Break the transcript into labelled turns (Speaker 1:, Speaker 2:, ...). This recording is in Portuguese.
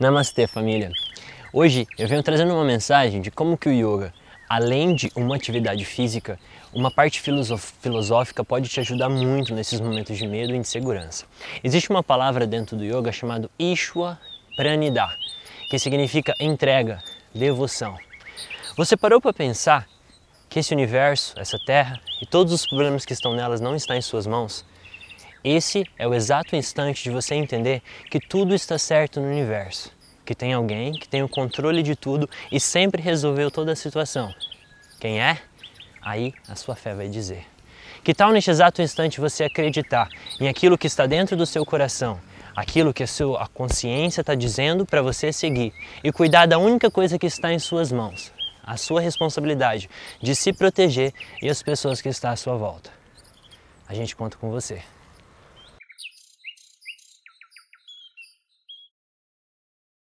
Speaker 1: Namastê, família! Hoje eu venho trazendo uma mensagem de como que o yoga, além de uma atividade física, uma parte filosófica pode te ajudar muito nesses momentos de medo e insegurança. Existe uma palavra dentro do yoga chamada Ishwa Pranidha, que significa entrega, devoção. Você parou para pensar que esse universo, essa terra e todos os problemas que estão nelas não estão em suas mãos? Esse é o exato instante de você entender que tudo está certo no universo, que tem alguém que tem o controle de tudo e sempre resolveu toda a situação. Quem é? Aí a sua fé vai dizer. Que tal neste exato instante você acreditar em aquilo que está dentro do seu coração, aquilo que a sua consciência está dizendo para você seguir e cuidar da única coisa que está em suas mãos, a sua responsabilidade de se proteger e as pessoas que estão à sua volta. A gente conta com você.